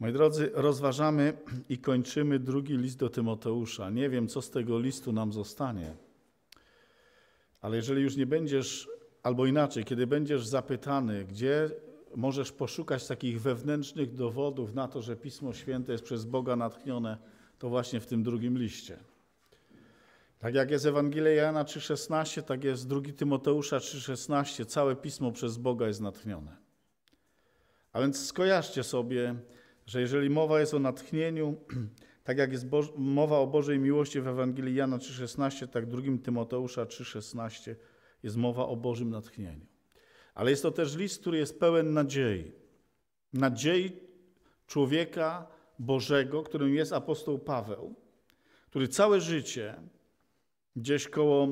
Moi drodzy, rozważamy i kończymy drugi list do Tymoteusza. Nie wiem, co z tego listu nam zostanie, ale jeżeli już nie będziesz, albo inaczej, kiedy będziesz zapytany, gdzie możesz poszukać takich wewnętrznych dowodów na to, że Pismo Święte jest przez Boga natchnione, to właśnie w tym drugim liście. Tak jak jest Ewangelia Jana 3,16, tak jest drugi Tymoteusza 3,16. Całe pismo przez Boga jest natchnione. A więc skojarzcie sobie, że jeżeli mowa jest o natchnieniu, tak jak jest Boż mowa o Bożej miłości w Ewangelii Jana 3,16, tak drugim Tymoteusza 3,16 jest mowa o Bożym natchnieniu. Ale jest to też list, który jest pełen nadziei. Nadziei człowieka Bożego, którym jest apostoł Paweł, który całe życie, gdzieś koło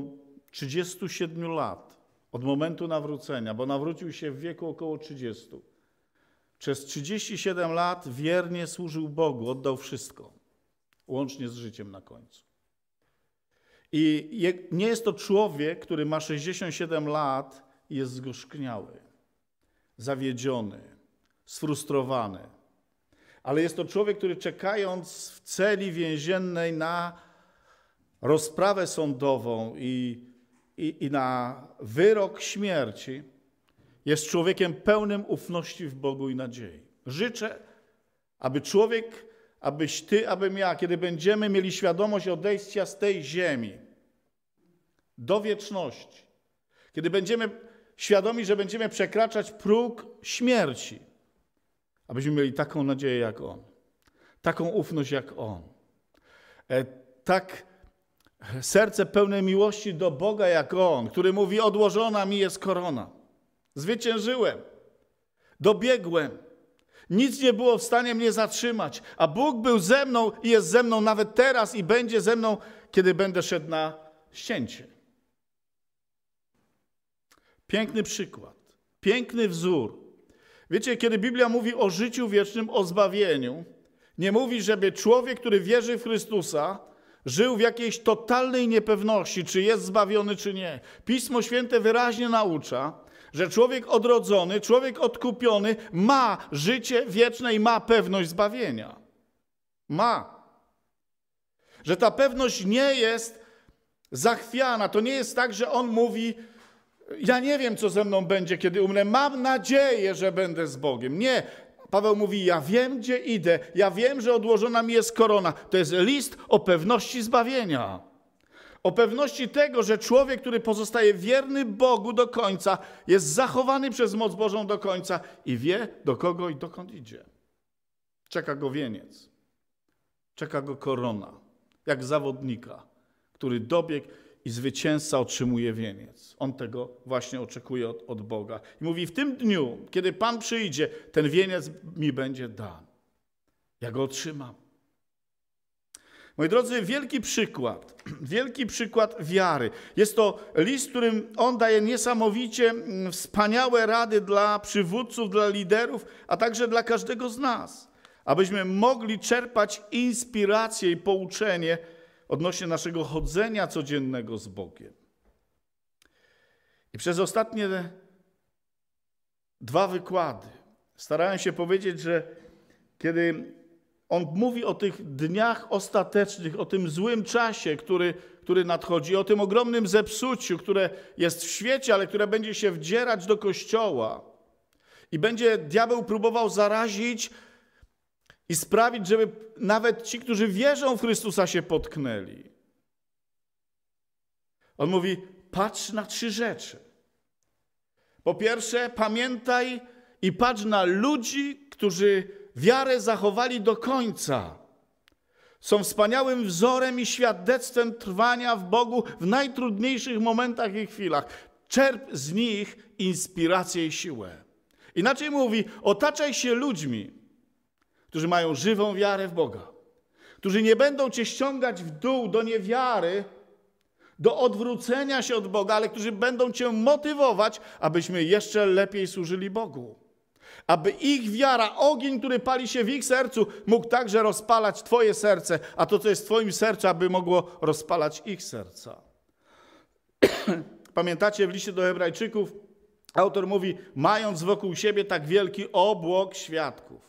37 lat, od momentu nawrócenia, bo nawrócił się w wieku około 30, przez 37 lat wiernie służył Bogu, oddał wszystko, łącznie z życiem na końcu. I nie jest to człowiek, który ma 67 lat i jest zgorzkniały, zawiedziony, sfrustrowany. Ale jest to człowiek, który czekając w celi więziennej na rozprawę sądową i, i, i na wyrok śmierci, jest człowiekiem pełnym ufności w Bogu i nadziei. Życzę, aby człowiek, abyś ty, abym ja, kiedy będziemy mieli świadomość odejścia z tej ziemi do wieczności, kiedy będziemy świadomi, że będziemy przekraczać próg śmierci, abyśmy mieli taką nadzieję jak On, taką ufność jak On, e, tak serce pełne miłości do Boga jak On, który mówi: Odłożona mi jest korona. Zwyciężyłem. Dobiegłem. Nic nie było w stanie mnie zatrzymać, a Bóg był ze mną i jest ze mną nawet teraz i będzie ze mną, kiedy będę szedł na ścięcie. Piękny przykład, piękny wzór. Wiecie, kiedy Biblia mówi o życiu wiecznym, o zbawieniu, nie mówi, żeby człowiek, który wierzy w Chrystusa, żył w jakiejś totalnej niepewności, czy jest zbawiony, czy nie. Pismo Święte wyraźnie naucza, że człowiek odrodzony, człowiek odkupiony ma życie wieczne i ma pewność zbawienia. Ma. Że ta pewność nie jest zachwiana. To nie jest tak, że on mówi: Ja nie wiem, co ze mną będzie, kiedy umrę. Mam nadzieję, że będę z Bogiem. Nie. Paweł mówi: Ja wiem, gdzie idę. Ja wiem, że odłożona mi jest korona. To jest list o pewności zbawienia o pewności tego, że człowiek, który pozostaje wierny Bogu do końca, jest zachowany przez moc Bożą do końca i wie, do kogo i dokąd idzie. Czeka go wieniec, czeka go korona, jak zawodnika, który dobiegł i zwycięzca otrzymuje wieniec. On tego właśnie oczekuje od, od Boga. I mówi: W tym dniu, kiedy Pan przyjdzie, ten wieniec mi będzie dany. Ja go otrzymam. Moi drodzy, wielki przykład, wielki przykład wiary. Jest to list, którym on daje niesamowicie mm, wspaniałe rady dla przywódców, dla liderów, a także dla każdego z nas, abyśmy mogli czerpać inspirację i pouczenie odnośnie naszego chodzenia codziennego z Bogiem. I przez ostatnie dwa wykłady starałem się powiedzieć, że kiedy on mówi o tych dniach ostatecznych, o tym złym czasie, który, który nadchodzi, o tym ogromnym zepsuciu, które jest w świecie, ale które będzie się wdzierać do kościoła. I będzie diabeł próbował zarazić i sprawić, żeby nawet ci, którzy wierzą w Chrystusa, się potknęli. On mówi: patrz na trzy rzeczy. Po pierwsze, pamiętaj i patrz na ludzi, którzy Wiarę zachowali do końca. Są wspaniałym wzorem i świadectwem trwania w Bogu w najtrudniejszych momentach i chwilach. Czerp z nich inspirację i siłę. Inaczej mówi, otaczaj się ludźmi, którzy mają żywą wiarę w Boga, którzy nie będą cię ściągać w dół do niewiary, do odwrócenia się od Boga, ale którzy będą cię motywować, abyśmy jeszcze lepiej służyli Bogu aby ich wiara, ogień, który pali się w ich sercu, mógł także rozpalać Twoje serce, a to, co jest w Twoim sercu, aby mogło rozpalać ich serca. Pamiętacie w liście do Hebrajczyków, autor mówi, mając wokół siebie tak wielki obłok świadków.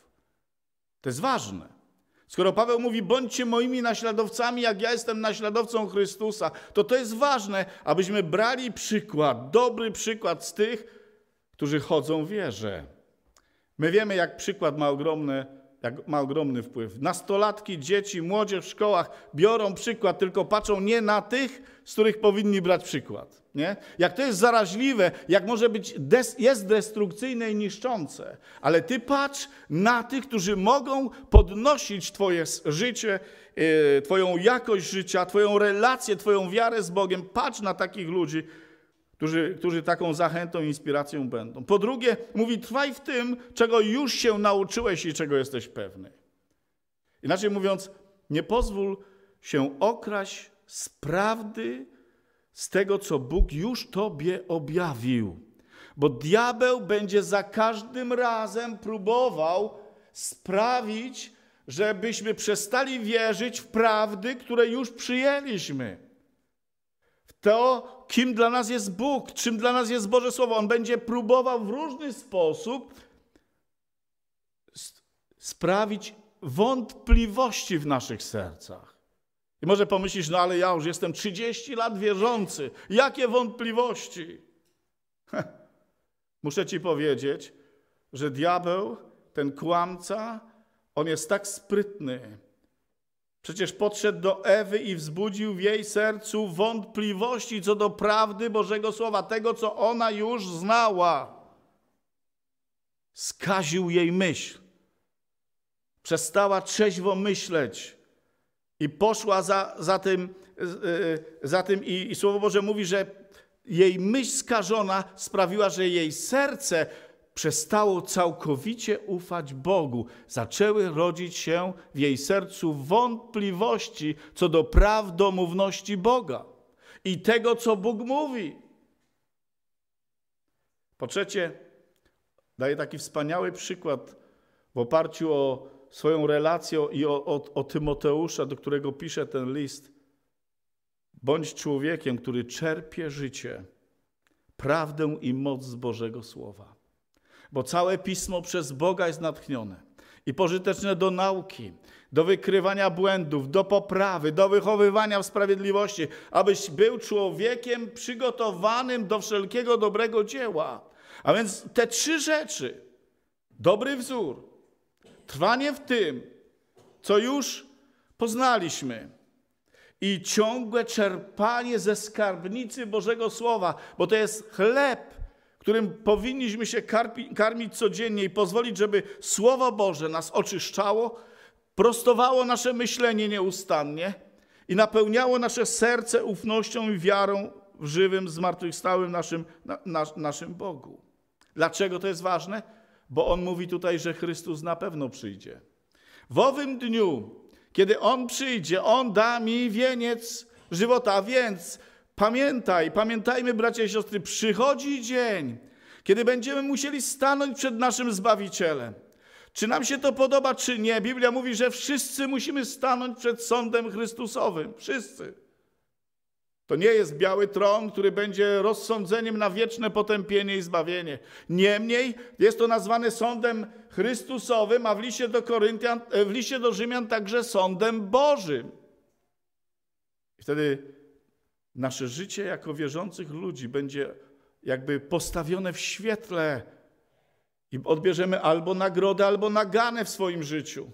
To jest ważne. Skoro Paweł mówi, bądźcie moimi naśladowcami, jak ja jestem naśladowcą Chrystusa, to to jest ważne, abyśmy brali przykład, dobry przykład z tych, którzy chodzą w wierze. My wiemy, jak przykład ma ogromny, jak ma ogromny wpływ. Nastolatki, dzieci, młodzież w szkołach biorą przykład, tylko patrzą nie na tych, z których powinni brać przykład. Nie? Jak to jest zaraźliwe, jak może być, des, jest destrukcyjne i niszczące, ale ty patrz na tych, którzy mogą podnosić twoje życie, yy, twoją jakość życia, twoją relację, twoją wiarę z Bogiem. Patrz na takich ludzi, którzy, którzy taką zachętą inspiracją będą. Po drugie, mówi, trwaj w tym, czego już się nauczyłeś i czego jesteś pewny. Inaczej mówiąc, nie pozwól się okraść z prawdy, z tego, co Bóg już Tobie objawił. Bo diabeł będzie za każdym razem próbował sprawić, żebyśmy przestali wierzyć w prawdy, które już przyjęliśmy to, kim dla nas jest Bóg, czym dla nas jest Boże Słowo. On będzie próbował w różny sposób sprawić wątpliwości w naszych sercach. I może pomyślisz, no ale ja już jestem 30 lat wierzący. Jakie wątpliwości? Muszę ci powiedzieć, że diabeł, ten kłamca, on jest tak sprytny, Przecież podszedł do Ewy i wzbudził w jej sercu wątpliwości co do prawdy Bożego Słowa, tego co ona już znała. Skaził jej myśl. Przestała trzeźwo myśleć i poszła za, za tym, y, za tym i, i Słowo Boże mówi, że jej myśl skażona sprawiła, że jej serce przestało całkowicie ufać Bogu. Zaczęły rodzić się w jej sercu wątpliwości co do prawdomówności Boga i tego, co Bóg mówi. Po trzecie, daje taki wspaniały przykład w oparciu o swoją relację i o, o, o Tymoteusza, do którego pisze ten list. Bądź człowiekiem, który czerpie życie, prawdę i moc z Bożego Słowa bo całe pismo przez Boga jest natchnione i pożyteczne do nauki, do wykrywania błędów, do poprawy, do wychowywania w sprawiedliwości, abyś był człowiekiem przygotowanym do wszelkiego dobrego dzieła. A więc te trzy rzeczy: dobry wzór, trwanie w tym, co już poznaliśmy, i ciągłe czerpanie ze skarbnicy Bożego Słowa, bo to jest chleb którym powinniśmy się karpi, karmić codziennie i pozwolić, żeby Słowo Boże nas oczyszczało, prostowało nasze myślenie nieustannie i napełniało nasze serce ufnością i wiarą w żywym, zmartwychwstałym naszym, na, na, naszym Bogu. Dlaczego to jest ważne? Bo on mówi tutaj, że Chrystus na pewno przyjdzie. W owym dniu, kiedy on przyjdzie, on da mi wieniec żywota, więc Pamiętaj, pamiętajmy, bracia i siostry, przychodzi dzień, kiedy będziemy musieli stanąć przed naszym Zbawicielem. Czy nam się to podoba, czy nie, Biblia mówi, że wszyscy musimy stanąć przed sądem Chrystusowym. Wszyscy. To nie jest biały tron, który będzie rozsądzeniem na wieczne potępienie i zbawienie. Niemniej jest to nazwane sądem Chrystusowym, a w liście do, Koryntian, e, w liście do Rzymian także sądem Bożym. I wtedy nasze życie jako wierzących ludzi będzie jakby postawione w świetle i odbierzemy albo nagrodę, albo naganę w swoim życiu.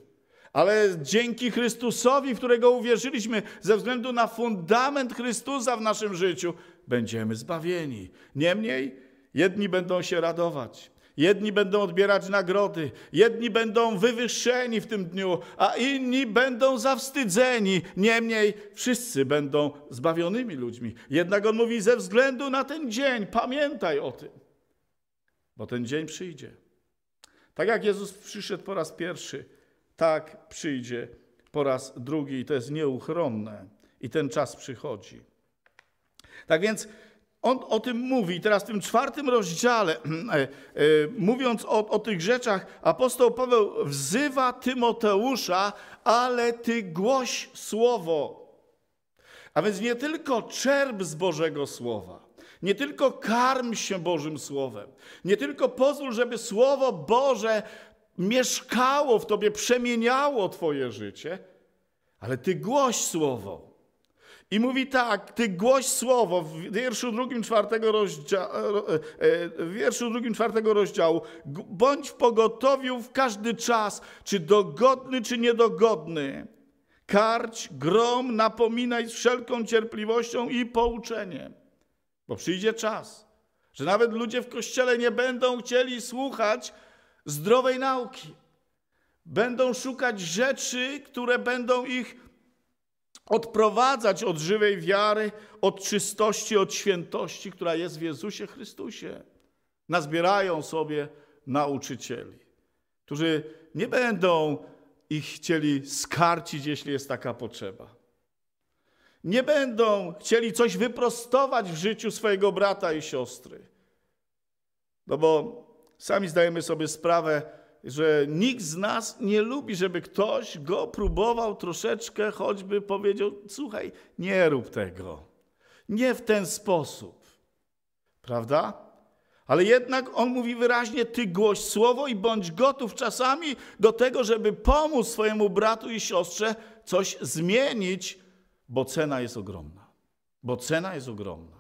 Ale dzięki Chrystusowi, w którego uwierzyliśmy, ze względu na fundament Chrystusa w naszym życiu, będziemy zbawieni. Niemniej, jedni będą się radować, Jedni będą odbierać nagrody, jedni będą wywyższeni w tym dniu, a inni będą zawstydzeni. Niemniej wszyscy będą zbawionymi ludźmi. Jednak on mówi: ze względu na ten dzień, pamiętaj o tym, bo ten dzień przyjdzie. Tak jak Jezus przyszedł po raz pierwszy, tak przyjdzie po raz drugi, i to jest nieuchronne, i ten czas przychodzi. Tak więc on o tym mówi. Teraz w tym czwartym rozdziale, e, e, mówiąc o, o tych rzeczach, apostoł Paweł wzywa Tymoteusza, ale ty głoś słowo. A więc nie tylko czerp z Bożego Słowa, nie tylko karm się Bożym Słowem, nie tylko pozwól, żeby Słowo Boże mieszkało w tobie, przemieniało twoje życie, ale ty głoś Słowo. I mówi tak, ty głoś słowo w wierszu drugim czwartego rozdziału, e, e, w wierszu drugim czwartego rozdziału, bądź w pogotowiu w każdy czas, czy dogodny, czy niedogodny. Karć, grom, napominaj z wszelką cierpliwością i pouczeniem. Bo przyjdzie czas, że nawet ludzie w kościele nie będą chcieli słuchać zdrowej nauki. Będą szukać rzeczy, które będą ich odprowadzać od żywej wiary, od czystości, od świętości, która jest w Jezusie Chrystusie. Nazbierają sobie nauczycieli, którzy nie będą ich chcieli skarcić, jeśli jest taka potrzeba. Nie będą chcieli coś wyprostować w życiu swojego brata i siostry. No bo sami zdajemy sobie sprawę, że nikt z nas nie lubi, żeby ktoś go próbował troszeczkę, choćby powiedział: Słuchaj, nie rób tego. Nie w ten sposób. Prawda? Ale jednak on mówi wyraźnie: Ty głoś słowo i bądź gotów czasami do tego, żeby pomóc swojemu bratu i siostrze coś zmienić, bo cena jest ogromna. Bo cena jest ogromna.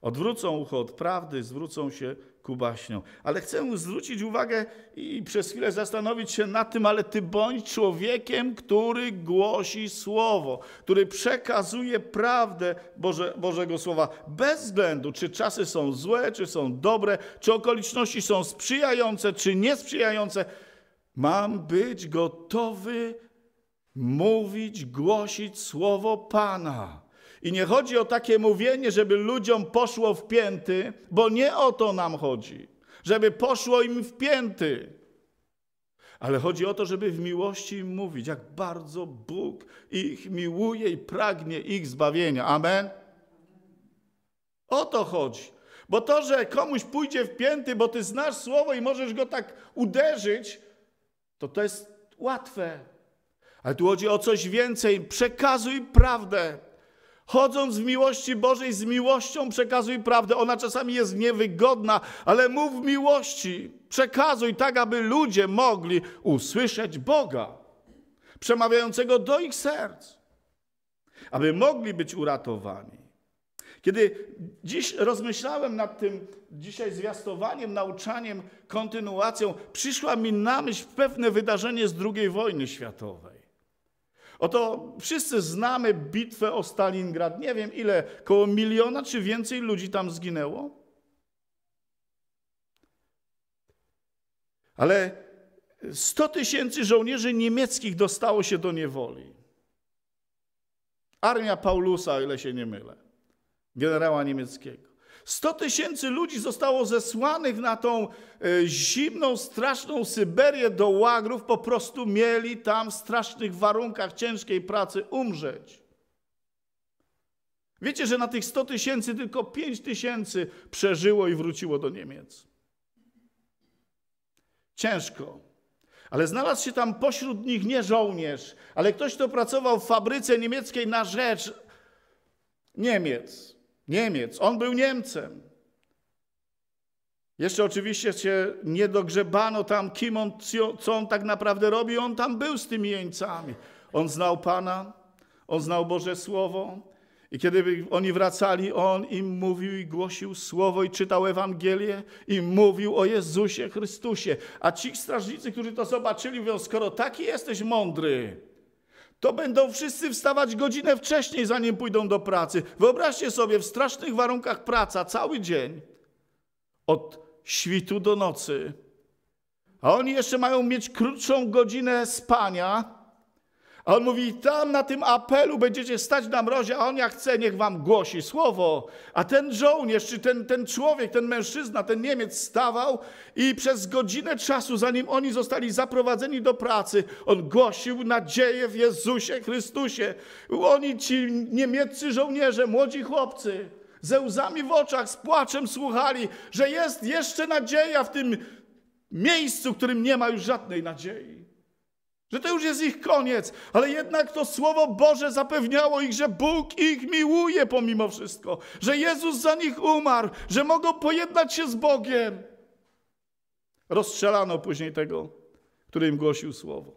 Odwrócą ucho od prawdy, zwrócą się ku Ale chcę zwrócić uwagę i przez chwilę zastanowić się nad tym, ale ty bądź człowiekiem, który głosi słowo, który przekazuje prawdę Boże, Bożego Słowa, bez względu, czy czasy są złe, czy są dobre, czy okoliczności są sprzyjające, czy niesprzyjające. Mam być gotowy mówić, głosić słowo Pana. I nie chodzi o takie mówienie, żeby ludziom poszło w pięty, bo nie o to nam chodzi. Żeby poszło im w pięty. Ale chodzi o to, żeby w miłości im mówić, jak bardzo Bóg ich miłuje i pragnie ich zbawienia. Amen? O to chodzi. Bo to, że komuś pójdzie w pięty, bo ty znasz słowo i możesz go tak uderzyć, to to jest łatwe. Ale tu chodzi o coś więcej. Przekazuj prawdę. Chodząc w miłości Bożej, z miłością przekazuj prawdę. Ona czasami jest niewygodna, ale mów w miłości. Przekazuj tak, aby ludzie mogli usłyszeć Boga, przemawiającego do ich serc, aby mogli być uratowani. Kiedy dziś rozmyślałem nad tym dzisiaj zwiastowaniem, nauczaniem, kontynuacją, przyszła mi na myśl pewne wydarzenie z II wojny światowej. Oto wszyscy znamy bitwę o Stalingrad. Nie wiem ile, koło miliona czy więcej ludzi tam zginęło. Ale 100 tysięcy żołnierzy niemieckich dostało się do niewoli. Armia Paulusa, o ile się nie mylę, generała niemieckiego. 100 tysięcy ludzi zostało zesłanych na tą e, zimną, straszną Syberię do łagrów, po prostu mieli tam w strasznych warunkach ciężkiej pracy umrzeć. Wiecie, że na tych 100 tysięcy tylko 5 tysięcy przeżyło i wróciło do Niemiec. Ciężko. Ale znalazł się tam pośród nich nie żołnierz, ale ktoś, kto pracował w fabryce niemieckiej na rzecz Niemiec. Niemiec. On był Niemcem. Jeszcze oczywiście się nie dogrzebano tam, kim on, co on tak naprawdę robi. On tam był z tymi jeńcami. On znał Pana, on znał Boże Słowo. I kiedy oni wracali, on im mówił i głosił Słowo i czytał Ewangelię i mówił o Jezusie Chrystusie. A ci strażnicy, którzy to zobaczyli, mówią, skoro taki jesteś mądry, to będą wszyscy wstawać godzinę wcześniej, zanim pójdą do pracy. Wyobraźcie sobie, w strasznych warunkach praca cały dzień, od świtu do nocy. A oni jeszcze mają mieć krótszą godzinę spania, a on mówi, tam na tym apelu będziecie stać na mrozie, a on jak chce, niech wam głosi słowo. A ten żołnierz, czy ten, ten człowiek, ten mężczyzna, ten Niemiec stawał i przez godzinę czasu, zanim oni zostali zaprowadzeni do pracy, on głosił nadzieję w Jezusie Chrystusie. Oni ci niemieccy żołnierze, młodzi chłopcy, ze łzami w oczach, z płaczem słuchali, że jest jeszcze nadzieja w tym miejscu, w którym nie ma już żadnej nadziei że to już jest ich koniec, ale jednak to Słowo Boże zapewniało ich, że Bóg ich miłuje pomimo wszystko, że Jezus za nich umarł, że mogą pojednać się z Bogiem. Rozstrzelano później tego, który im głosił Słowo.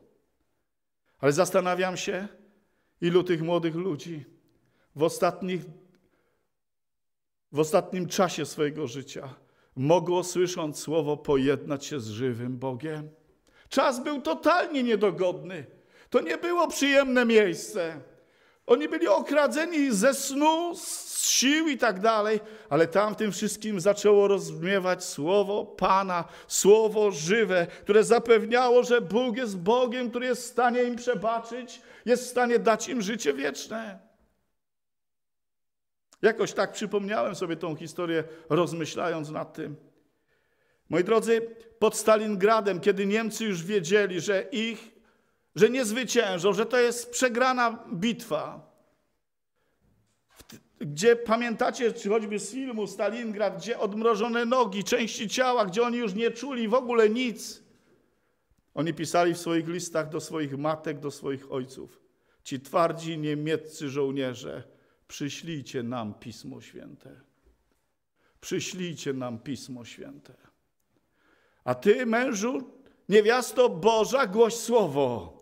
Ale zastanawiam się, ilu tych młodych ludzi w, ostatnich, w ostatnim czasie swojego życia mogło, słysząc Słowo, pojednać się z żywym Bogiem. Czas był totalnie niedogodny. To nie było przyjemne miejsce. Oni byli okradzeni ze snu, z sił i tak dalej, ale tam tym wszystkim zaczęło rozbrzmiewać słowo Pana, słowo żywe, które zapewniało, że Bóg jest Bogiem, który jest w stanie im przebaczyć, jest w stanie dać im życie wieczne. Jakoś tak przypomniałem sobie tą historię, rozmyślając nad tym. Moi drodzy, pod Stalingradem, kiedy Niemcy już wiedzieli, że ich, że nie zwyciężą, że to jest przegrana bitwa, gdzie pamiętacie czy choćby z filmu Stalingrad, gdzie odmrożone nogi, części ciała, gdzie oni już nie czuli w ogóle nic. Oni pisali w swoich listach do swoich matek, do swoich ojców. Ci twardzi niemieccy żołnierze, przyślijcie nam Pismo Święte. Przyślijcie nam Pismo Święte. A ty, mężu, niewiasto Boża, głoś słowo.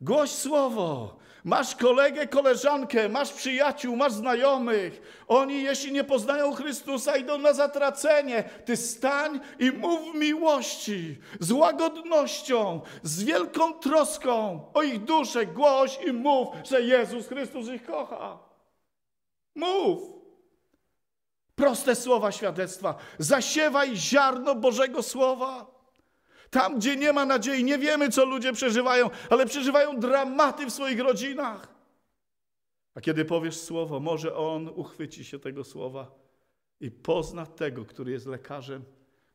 Głoś słowo. Masz kolegę, koleżankę, masz przyjaciół, masz znajomych. Oni, jeśli nie poznają Chrystusa, idą na zatracenie. Ty stań i mów miłości, z łagodnością, z wielką troską o ich duszę. Głoś i mów, że Jezus Chrystus ich kocha. Mów. Proste słowa świadectwa. Zasiewaj ziarno Bożego Słowa. Tam, gdzie nie ma nadziei, nie wiemy, co ludzie przeżywają, ale przeżywają dramaty w swoich rodzinach. A kiedy powiesz słowo, może on uchwyci się tego słowa i pozna tego, który jest lekarzem,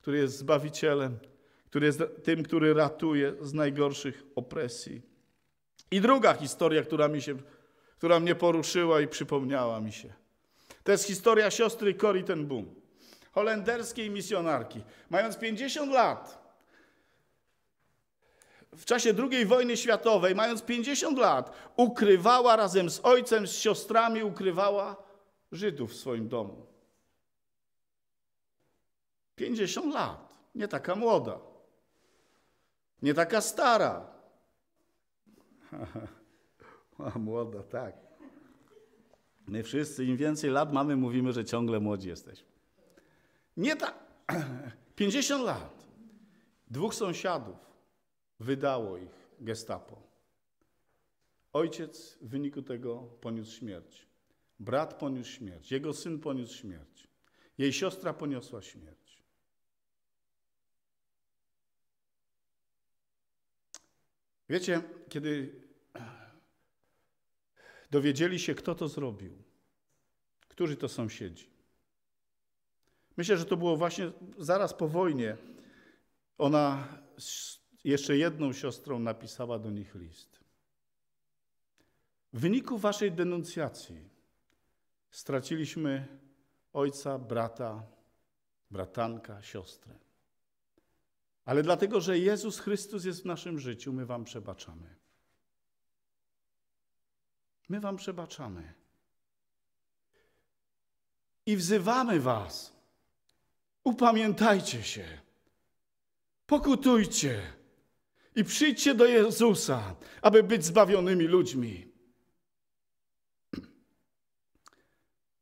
który jest zbawicielem, który jest tym, który ratuje z najgorszych opresji. I druga historia, która, mi się, która mnie poruszyła i przypomniała mi się. To jest historia siostry Corrie ten Boom, holenderskiej misjonarki. Mając 50 lat, w czasie II wojny światowej, mając 50 lat, ukrywała razem z ojcem, z siostrami, ukrywała Żydów w swoim domu. 50 lat, nie taka młoda, nie taka stara. młoda, tak. My wszyscy, im więcej lat mamy, mówimy, że ciągle młodzi jesteśmy. Nie tak. 50 lat. Dwóch sąsiadów wydało ich gestapo. Ojciec w wyniku tego poniósł śmierć. Brat poniósł śmierć. Jego syn poniósł śmierć. Jej siostra poniosła śmierć. Wiecie, kiedy dowiedzieli się, kto to zrobił, którzy to sąsiedzi. Myślę, że to było właśnie zaraz po wojnie. Ona z jeszcze jedną siostrą napisała do nich list. W wyniku waszej denuncjacji straciliśmy ojca, brata, bratanka, siostrę. Ale dlatego, że Jezus Chrystus jest w naszym życiu, my wam przebaczamy. My Wam przebaczamy. I wzywamy Was. Upamiętajcie się. Pokutujcie. I przyjdźcie do Jezusa, aby być zbawionymi ludźmi.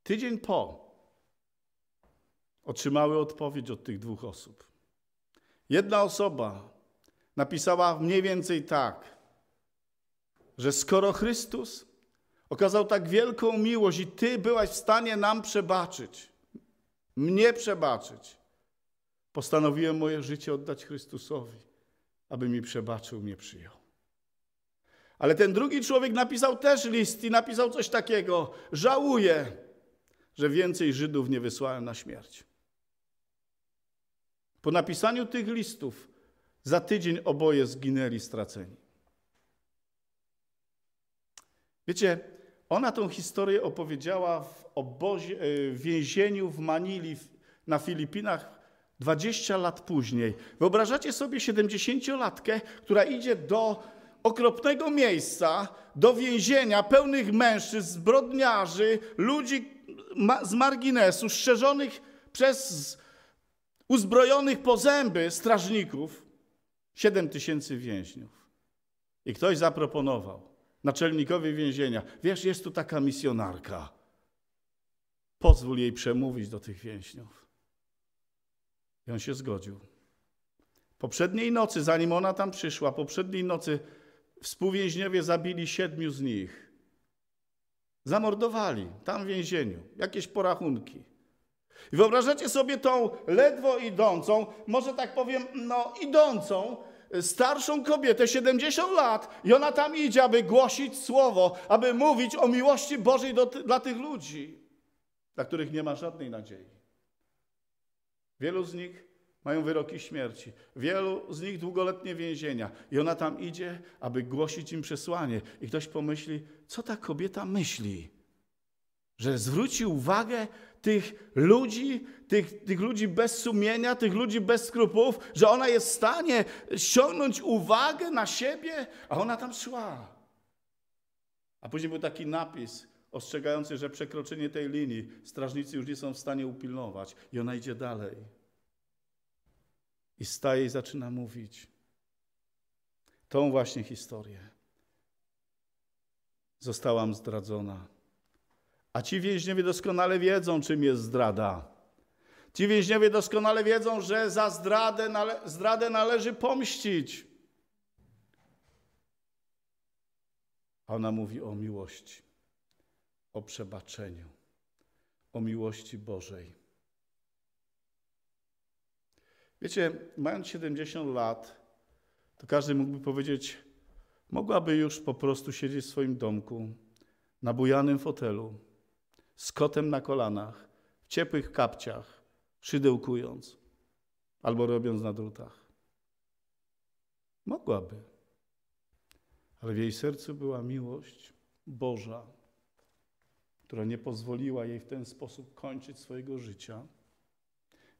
Tydzień po otrzymały odpowiedź od tych dwóch osób. Jedna osoba napisała mniej więcej tak, że skoro Chrystus Okazał tak wielką miłość i Ty byłaś w stanie nam przebaczyć, mnie przebaczyć. Postanowiłem moje życie oddać Chrystusowi, aby mi przebaczył, mnie przyjął. Ale ten drugi człowiek napisał też list i napisał coś takiego: Żałuję, że więcej Żydów nie wysłałem na śmierć. Po napisaniu tych listów za tydzień oboje zginęli straceni. Wiecie, ona tą historię opowiedziała w obozie, e, w więzieniu w Manili na Filipinach 20 lat później. Wyobrażacie sobie 70-latkę, która idzie do okropnego miejsca, do więzienia pełnych mężczyzn, zbrodniarzy, ludzi z marginesu, strzeżonych przez uzbrojonych po zęby strażników. 7 tysięcy więźniów. I ktoś zaproponował – naczelnikowi więzienia, wiesz, jest tu taka misjonarka. Pozwól jej przemówić do tych więźniów. I on się zgodził. Poprzedniej nocy, zanim ona tam przyszła, poprzedniej nocy współwięźniowie zabili siedmiu z nich. Zamordowali tam w więzieniu. Jakieś porachunki. I wyobrażacie sobie tą ledwo idącą, może tak powiem, no idącą, starszą kobietę, 70 lat, i ona tam idzie, aby głosić słowo, aby mówić o miłości Bożej do, dla tych ludzi, dla których nie ma żadnej nadziei. Wielu z nich mają wyroki śmierci, wielu z nich długoletnie więzienia, i ona tam idzie, aby głosić im przesłanie. I ktoś pomyśli, co ta kobieta myśli? Że zwróci uwagę tych ludzi, tych, tych ludzi bez sumienia, tych ludzi bez skrupów, że ona jest w stanie ściągnąć uwagę na siebie, a ona tam szła. A później był taki napis ostrzegający, że przekroczenie tej linii strażnicy już nie są w stanie upilnować i ona idzie dalej. I staje i zaczyna mówić tą właśnie historię. Zostałam zdradzona. A ci więźniowie doskonale wiedzą, czym jest zdrada. Ci więźniowie doskonale wiedzą, że za zdradę, nale zdradę należy pomścić. A ona mówi o miłości, o przebaczeniu, o miłości Bożej. Wiecie, mając 70 lat, to każdy mógłby powiedzieć, mogłaby już po prostu siedzieć w swoim domku, na bujanym fotelu, z kotem na kolanach, w ciepłych kapciach, szydełkując albo robiąc na drutach. Mogłaby, ale w jej sercu była miłość Boża, która nie pozwoliła jej w ten sposób kończyć swojego życia.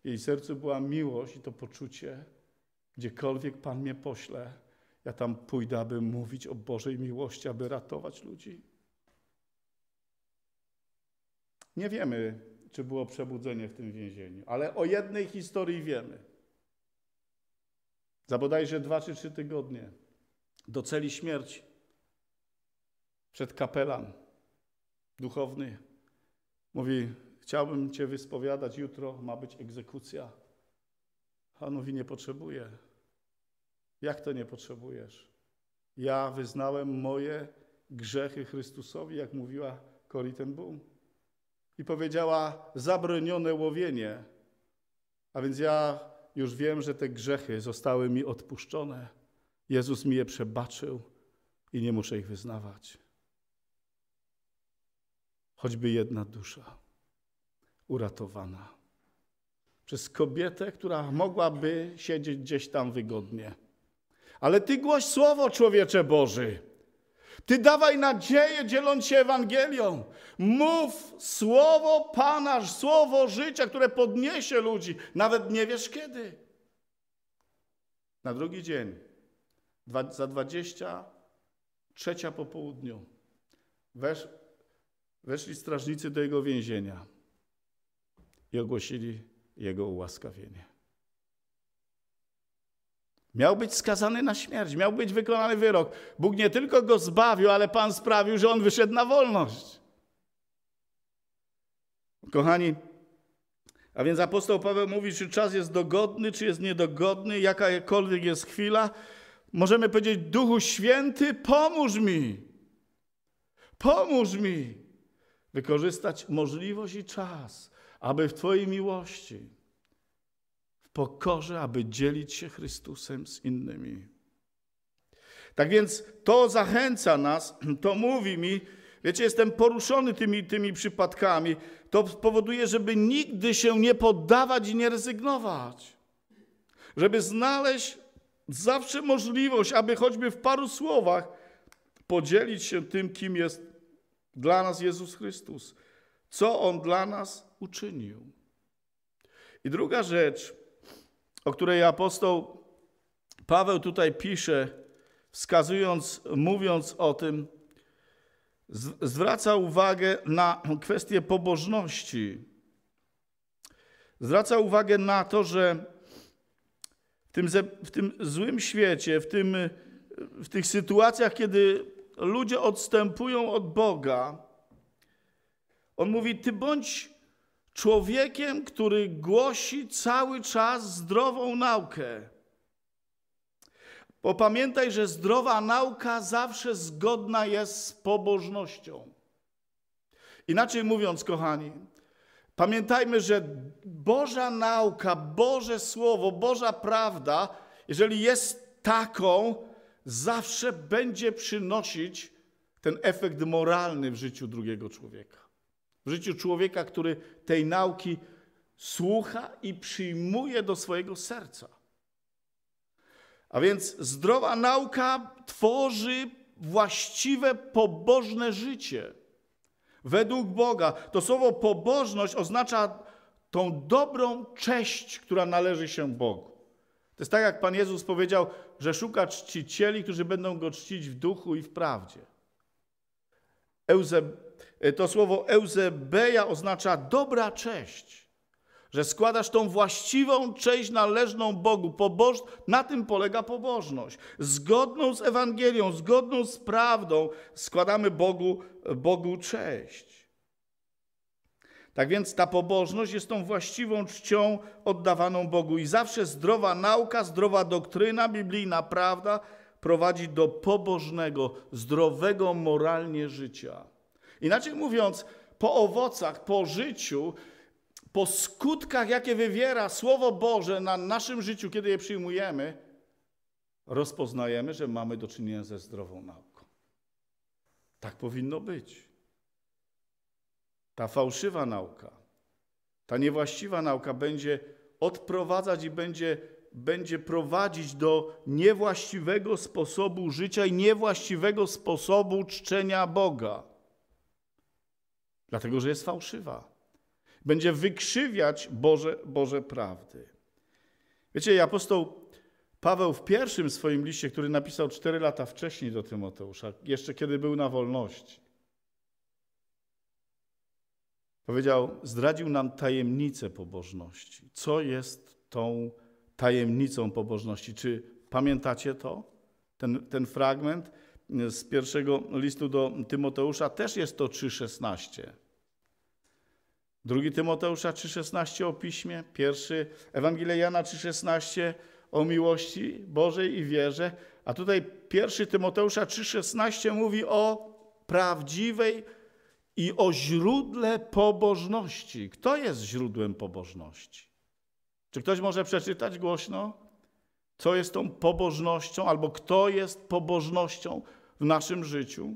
W jej sercu była miłość i to poczucie, gdziekolwiek Pan mnie pośle, ja tam pójdę, aby mówić o Bożej miłości, aby ratować ludzi. Nie wiemy, czy było przebudzenie w tym więzieniu, ale o jednej historii wiemy. Za bodajże dwa czy trzy tygodnie do celi śmierci przed kapelan duchowny mówi, chciałbym cię wyspowiadać, jutro ma być egzekucja. A on mówi, nie potrzebuję. Jak to nie potrzebujesz? Ja wyznałem moje grzechy Chrystusowi, jak mówiła Corrie ten Boom i powiedziała zabronione łowienie. A więc ja już wiem, że te grzechy zostały mi odpuszczone. Jezus mi je przebaczył i nie muszę ich wyznawać. Choćby jedna dusza uratowana przez kobietę, która mogłaby siedzieć gdzieś tam wygodnie. Ale Ty głoś słowo, człowiecze Boży. Ty dawaj nadzieję, dzieląc się Ewangelią. Mów słowo Pana, słowo życia, które podniesie ludzi. Nawet nie wiesz kiedy. Na drugi dzień, dwa, za dwadzieścia trzecia po południu, wesz, weszli strażnicy do jego więzienia i ogłosili jego ułaskawienie. Miał być skazany na śmierć, miał być wykonany wyrok. Bóg nie tylko go zbawił, ale Pan sprawił, że on wyszedł na wolność. Kochani, a więc apostoł Paweł mówi, czy czas jest dogodny, czy jest niedogodny, jakakolwiek jest chwila. Możemy powiedzieć, Duchu Święty, pomóż mi. Pomóż mi wykorzystać możliwość i czas, aby w Twojej miłości pokorze, aby dzielić się Chrystusem z innymi. Tak więc to zachęca nas, to mówi mi, wiecie, jestem poruszony tymi, tymi przypadkami. To powoduje, żeby nigdy się nie poddawać i nie rezygnować. Żeby znaleźć zawsze możliwość, aby choćby w paru słowach podzielić się tym, kim jest dla nas Jezus Chrystus, co On dla nas uczynił. I druga rzecz, o której apostoł Paweł tutaj pisze, wskazując, mówiąc o tym, zwraca uwagę na kwestię pobożności. Zwraca uwagę na to, że w tym, w tym złym świecie, w, tym, w tych sytuacjach, kiedy ludzie odstępują od Boga, on mówi: Ty bądź człowiekiem, który głosi cały czas zdrową naukę. Bo pamiętaj, że zdrowa nauka zawsze zgodna jest z pobożnością. Inaczej mówiąc, kochani, pamiętajmy, że Boża nauka, Boże Słowo, Boża prawda, jeżeli jest taką, zawsze będzie przynosić ten efekt moralny w życiu drugiego człowieka. W życiu człowieka, który tej nauki słucha i przyjmuje do swojego serca. A więc zdrowa nauka tworzy właściwe, pobożne życie. Według Boga to słowo pobożność oznacza tą dobrą cześć, która należy się Bogu. To jest tak, jak Pan Jezus powiedział, że szuka czcicieli, którzy będą go czcić w duchu i w prawdzie. Euseb E, to słowo Eusebeja oznacza dobra cześć, że składasz tą właściwą cześć należną Bogu. Poboż... Na tym polega pobożność. Zgodną z Ewangelią, zgodną z prawdą składamy Bogu, Bogu cześć. Tak więc ta pobożność jest tą właściwą czcią oddawaną Bogu i zawsze zdrowa nauka, zdrowa doktryna, biblijna prawda prowadzi do pobożnego, zdrowego moralnie życia. Inaczej mówiąc, po owocach, po życiu, po skutkach, jakie wywiera Słowo Boże na naszym życiu, kiedy je przyjmujemy, rozpoznajemy, że mamy do czynienia ze zdrową nauką. Tak powinno być. Ta fałszywa nauka, ta niewłaściwa nauka będzie odprowadzać i będzie, będzie prowadzić do niewłaściwego sposobu życia i niewłaściwego sposobu czczenia Boga dlatego że jest fałszywa. Będzie wykrzywiać Boże, Boże prawdy. Wiecie, apostoł Paweł w pierwszym swoim liście, który napisał cztery lata wcześniej do Tymoteusza, jeszcze kiedy był na wolności, powiedział, zdradził nam tajemnicę pobożności. Co jest tą tajemnicą pobożności? Czy pamiętacie to? Ten, ten fragment z pierwszego listu do Tymoteusza też jest to 3,16. 2 Tymoteusza 3,16 o piśmie, pierwszy Ewangelia Jana 3,16 o miłości Bożej i wierze, a tutaj pierwszy Tymoteusza 3,16 mówi o prawdziwej i o źródle pobożności. Kto jest źródłem pobożności? Czy ktoś może przeczytać głośno, co jest tą pobożnością albo kto jest pobożnością w naszym życiu?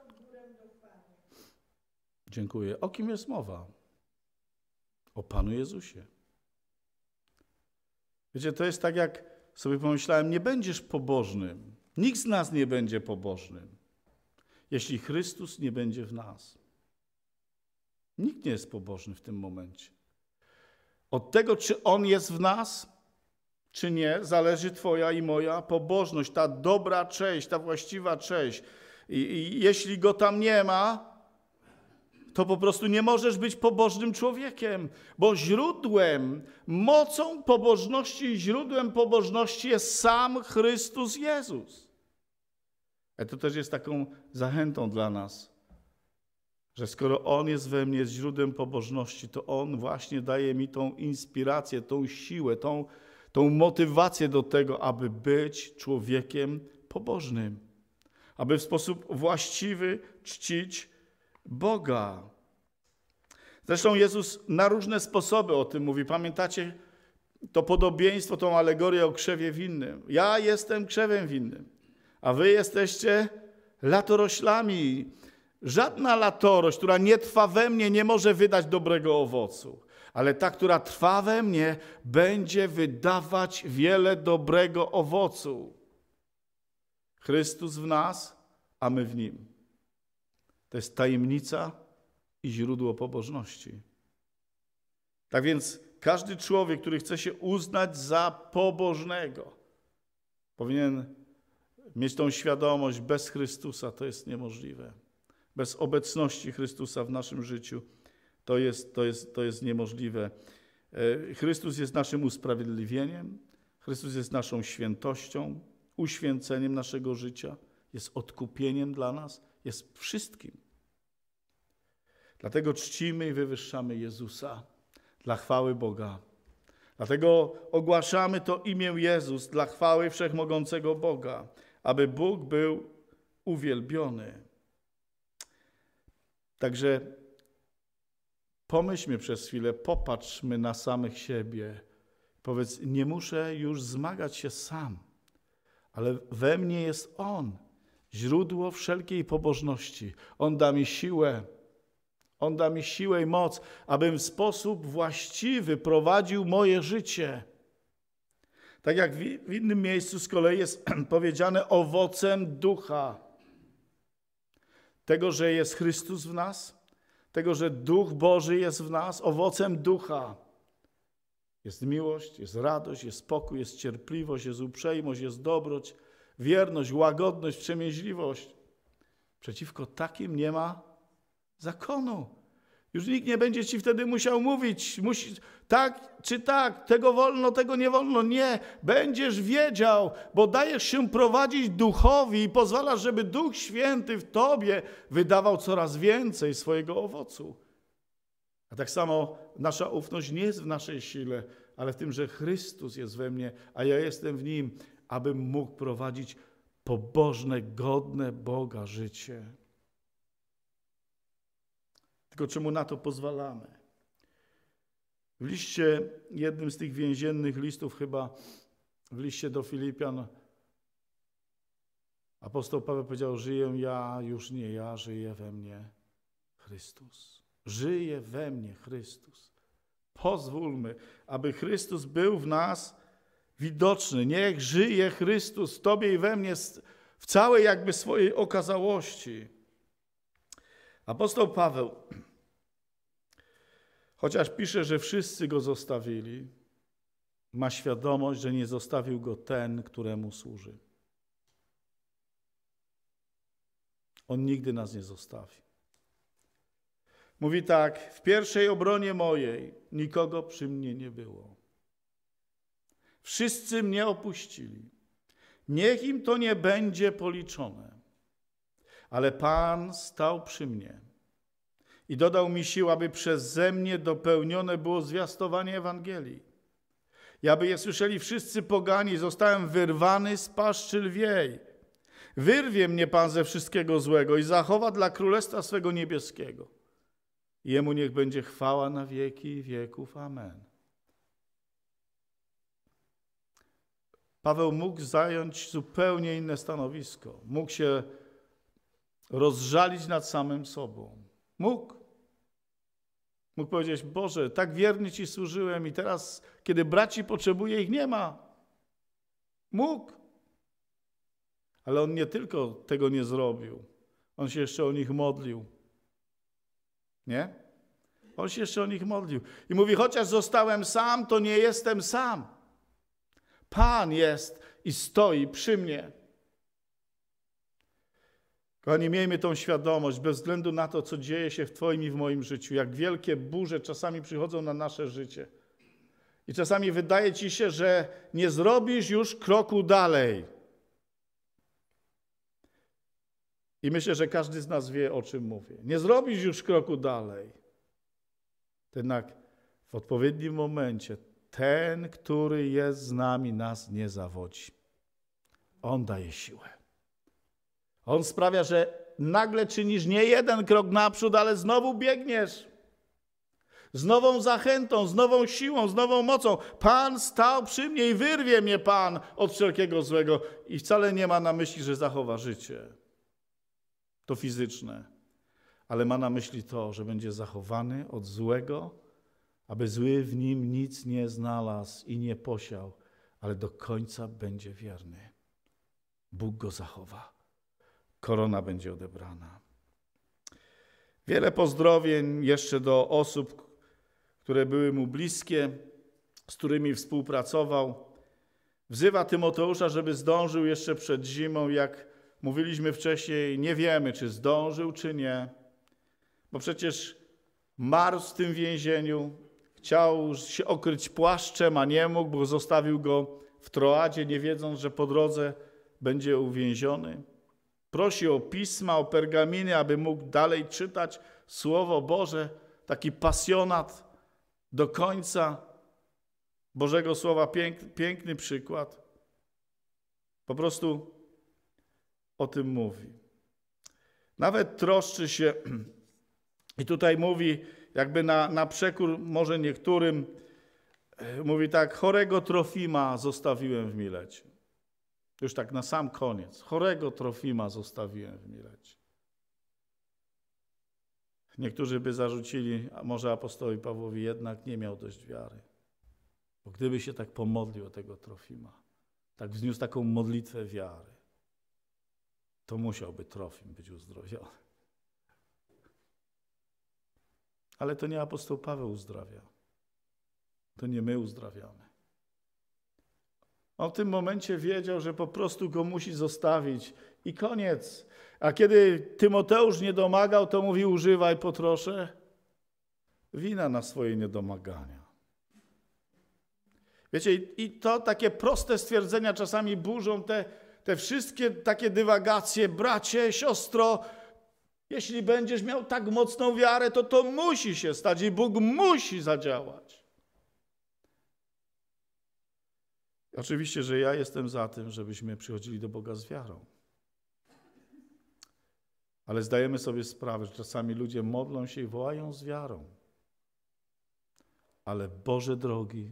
Dziękuję. O kim jest mowa? O Panu Jezusie. Wiecie, to jest tak, jak sobie pomyślałem, nie będziesz pobożnym. Nikt z nas nie będzie pobożnym, jeśli Chrystus nie będzie w nas. Nikt nie jest pobożny w tym momencie. Od tego, czy On jest w nas, czy nie, zależy Twoja i moja pobożność, ta dobra część, ta właściwa część. I, i jeśli Go tam nie ma, to po prostu nie możesz być pobożnym człowiekiem, bo źródłem, mocą pobożności i źródłem pobożności jest sam Chrystus Jezus. A e to też jest taką zachętą dla nas, że skoro On jest we mnie jest źródłem pobożności, to On właśnie daje mi tą inspirację, tą siłę, tą, tą motywację do tego, aby być człowiekiem pobożnym, aby w sposób właściwy czcić Boga. Zresztą Jezus na różne sposoby o tym mówi. Pamiętacie to podobieństwo, tą alegorię o krzewie winnym. Ja jestem krzewem winnym, a wy jesteście latoroślami. Żadna latorość, która nie trwa we mnie, nie może wydać dobrego owocu, ale ta, która trwa we mnie, będzie wydawać wiele dobrego owocu. Chrystus w nas, a my w Nim. To jest tajemnica i źródło pobożności. Tak więc każdy człowiek, który chce się uznać za pobożnego, powinien mieć tą świadomość, bez Chrystusa to jest niemożliwe. Bez obecności Chrystusa w naszym życiu to jest, to jest, to jest niemożliwe. E, Chrystus jest naszym usprawiedliwieniem, Chrystus jest naszą świętością, uświęceniem naszego życia, jest odkupieniem dla nas, jest wszystkim. Dlatego czcimy i wywyższamy Jezusa dla chwały Boga. Dlatego ogłaszamy to imię Jezus dla chwały wszechmogącego Boga, aby Bóg był uwielbiony. Także pomyślmy przez chwilę, popatrzmy na samych siebie. Powiedz, nie muszę już zmagać się sam, ale we mnie jest On, źródło wszelkiej pobożności. On da mi siłę on da mi siłę i moc, abym w sposób właściwy prowadził moje życie. Tak jak w innym miejscu z kolei jest powiedziane owocem ducha. Tego, że jest Chrystus w nas, tego, że Duch Boży jest w nas, owocem ducha. Jest miłość, jest radość, jest spokój, jest cierpliwość, jest uprzejmość, jest dobroć, wierność, łagodność, przemięźliwość. Przeciwko takim nie ma zakonu. Już nikt nie będzie ci wtedy musiał mówić, musi, tak czy tak, tego wolno, tego nie wolno. Nie, będziesz wiedział, bo dajesz się prowadzić duchowi i pozwalasz, żeby Duch Święty w tobie wydawał coraz więcej swojego owocu. A tak samo nasza ufność nie jest w naszej sile, ale w tym, że Chrystus jest we mnie, a ja jestem w Nim, abym mógł prowadzić pobożne, godne Boga życie tylko czemu na to pozwalamy. W liście, jednym z tych więziennych listów, chyba w liście do Filipian, apostoł Paweł powiedział: Żyję ja, już nie ja, żyje we mnie Chrystus. Żyje we mnie Chrystus. Pozwólmy, aby Chrystus był w nas widoczny. Niech żyje Chrystus w Tobie i we mnie w całej jakby swojej okazałości. Apostoł Paweł, chociaż pisze, że wszyscy go zostawili, ma świadomość, że nie zostawił go ten, któremu służy. On nigdy nas nie zostawi. Mówi tak: W pierwszej obronie mojej nikogo przy mnie nie było. Wszyscy mnie opuścili. Niech im to nie będzie policzone ale Pan stał przy mnie i dodał mi sił, aby przeze mnie dopełnione było zwiastowanie Ewangelii. I aby je słyszeli wszyscy pogani, zostałem wyrwany z paszczy lwiej. Wyrwie mnie Pan ze wszystkiego złego i zachowa dla królestwa swego niebieskiego. Jemu niech będzie chwała na wieki wieków. Amen. Paweł mógł zająć zupełnie inne stanowisko. Mógł się rozżalić nad samym sobą. Mógł. Mógł powiedzieć, Boże, tak wiernie Ci służyłem i teraz, kiedy braci potrzebuję, ich nie ma. Mógł. Ale on nie tylko tego nie zrobił. On się jeszcze o nich modlił. Nie? On się jeszcze o nich modlił. I mówi, chociaż zostałem sam, to nie jestem sam. Pan jest i stoi przy mnie. Kochani, miejmy tą świadomość, bez względu na to, co dzieje się w Twoim i w moim życiu, jak wielkie burze czasami przychodzą na nasze życie. I czasami wydaje Ci się, że nie zrobisz już kroku dalej. I myślę, że każdy z nas wie, o czym mówię. Nie zrobisz już kroku dalej. Jednak w odpowiednim momencie ten, który jest z nami, nas nie zawodzi. On daje siłę. On sprawia, że nagle czynisz nie jeden krok naprzód, ale znowu biegniesz. Z nową zachętą, z nową siłą, z nową mocą. Pan stał przy mnie i wyrwie mnie Pan od wszelkiego złego. I wcale nie ma na myśli, że zachowa życie. To fizyczne. Ale ma na myśli to, że będzie zachowany od złego, aby zły w nim nic nie znalazł i nie posiał, ale do końca będzie wierny. Bóg go zachowa korona będzie odebrana. Wiele pozdrowień jeszcze do osób, które były mu bliskie, z którymi współpracował. Wzywa Tymoteusza, żeby zdążył jeszcze przed zimą, jak mówiliśmy wcześniej, nie wiemy, czy zdążył, czy nie, bo przecież marł w tym więzieniu, chciał się okryć płaszczem, a nie mógł, bo zostawił go w Troadzie, nie wiedząc, że po drodze będzie uwięziony. Prosi o pisma, o pergaminy, aby mógł dalej czytać Słowo Boże. Taki pasjonat do końca Bożego Słowa. Piękny, piękny przykład. Po prostu o tym mówi. Nawet troszczy się i tutaj mówi, jakby na, na przekór może niektórym, e, mówi tak, chorego Trofima zostawiłem w Milecie. Już tak na sam koniec. Chorego Trofima zostawiłem w Milecie. Niektórzy by zarzucili, a może apostołowi Pawłowi jednak nie miał dość wiary. Bo gdyby się tak pomodlił o tego Trofima, tak wzniósł taką modlitwę wiary, to musiałby Trofim być uzdrowiony. Ale to nie apostoł Paweł uzdrawia. To nie my uzdrawiamy. On w tym momencie wiedział, że po prostu go musi zostawić i koniec. A kiedy Tymoteusz nie domagał, to mówił: Używaj potroszę wina na swoje niedomagania. Wiecie, i to takie proste stwierdzenia czasami burzą te, te wszystkie takie dywagacje, bracie, siostro. Jeśli będziesz miał tak mocną wiarę, to to musi się stać i Bóg musi zadziałać. Oczywiście, że ja jestem za tym, żebyśmy przychodzili do Boga z wiarą. Ale zdajemy sobie sprawę, że czasami ludzie modlą się i wołają z wiarą. Ale Boże drogi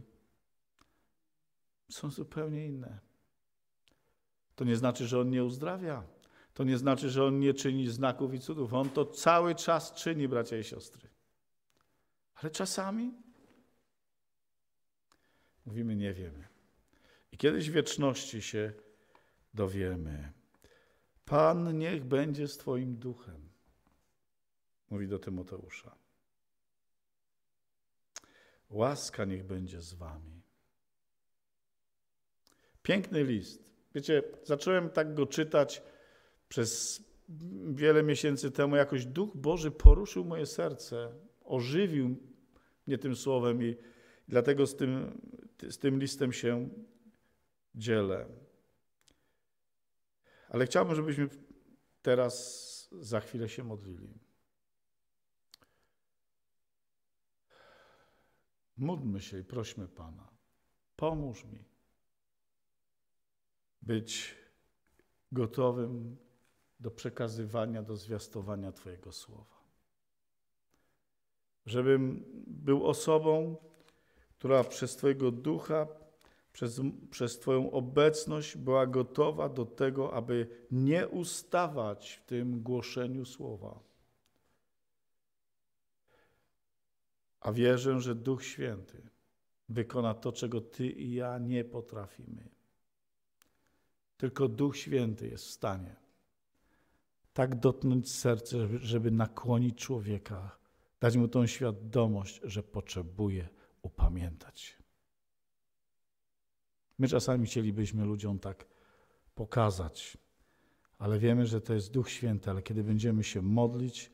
są zupełnie inne. To nie znaczy, że On nie uzdrawia. To nie znaczy, że On nie czyni znaków i cudów. On to cały czas czyni, bracia i siostry. Ale czasami mówimy, nie wiemy. I kiedyś w wieczności się dowiemy. Pan niech będzie z Twoim duchem, mówi do Tymoteusza. Łaska niech będzie z Wami. Piękny list. Wiecie, zacząłem tak go czytać przez wiele miesięcy temu. Jakoś Duch Boży poruszył moje serce, ożywił mnie tym słowem i dlatego z tym, z tym listem się dziele. Ale chciałbym, żebyśmy teraz za chwilę się modlili. Módlmy się i prośmy Pana. Pomóż mi być gotowym do przekazywania, do zwiastowania Twojego słowa. Żebym był osobą, która przez Twojego ducha przez, przez Twoją obecność była gotowa do tego, aby nie ustawać w tym głoszeniu słowa. A wierzę, że Duch Święty wykona to, czego Ty i ja nie potrafimy. Tylko Duch Święty jest w stanie tak dotknąć serce, żeby nakłonić człowieka, dać mu tą świadomość, że potrzebuje upamiętać My czasami chcielibyśmy ludziom tak pokazać, ale wiemy, że to jest Duch Święty, ale kiedy będziemy się modlić,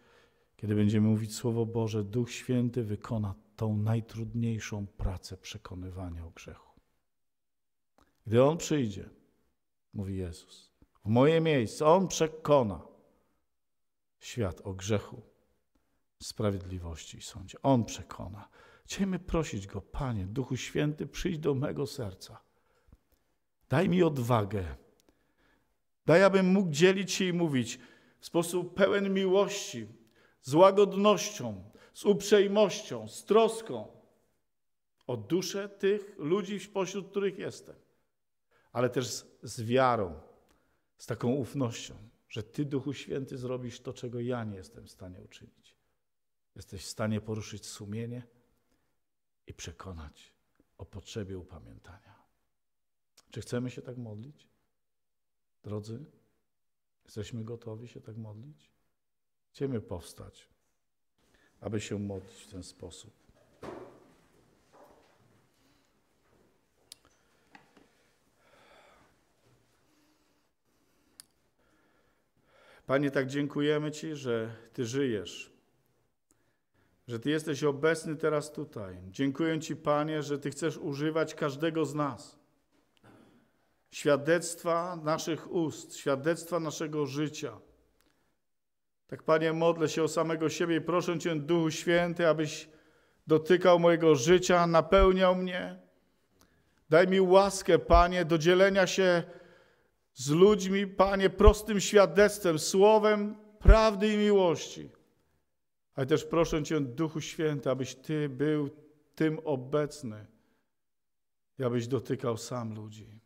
kiedy będziemy mówić Słowo Boże, Duch Święty wykona tą najtrudniejszą pracę przekonywania o grzechu. Gdy On przyjdzie, mówi Jezus, w moje miejsce, On przekona świat o grzechu, sprawiedliwości i sądzie. On przekona. Chcemy prosić Go, Panie, Duchu Święty, przyjdź do mego serca. Daj mi odwagę. Daj, abym mógł dzielić się i mówić w sposób pełen miłości, z łagodnością, z uprzejmością, z troską o duszę tych ludzi, spośród których jestem, ale też z wiarą, z taką ufnością, że Ty, Duchu Święty, zrobisz to, czego ja nie jestem w stanie uczynić. Jesteś w stanie poruszyć sumienie i przekonać o potrzebie upamiętania. Czy chcemy się tak modlić? Drodzy, jesteśmy gotowi się tak modlić? Chcemy powstać, aby się modlić w ten sposób. Panie, tak dziękujemy Ci, że Ty żyjesz, że Ty jesteś obecny teraz tutaj. Dziękuję Ci, Panie, że Ty chcesz używać każdego z nas świadectwa naszych ust, świadectwa naszego życia. Tak, Panie, modlę się o samego siebie i proszę Cię, Duchu Święty, abyś dotykał mojego życia, napełniał mnie. Daj mi łaskę, Panie, do dzielenia się z ludźmi, Panie, prostym świadectwem, słowem prawdy i miłości. Ale też proszę Cię, Duchu Święty, abyś Ty był tym obecny i abyś dotykał sam ludzi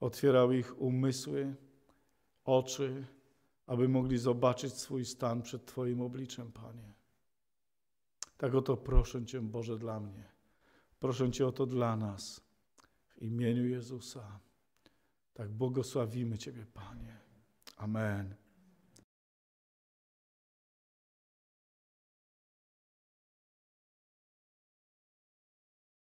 otwierał ich umysły, oczy, aby mogli zobaczyć swój stan przed Twoim obliczem, Panie. Tak oto proszę Cię, Boże, dla mnie. Proszę Cię o to dla nas. W imieniu Jezusa. Tak błogosławimy Ciebie, Panie. Amen.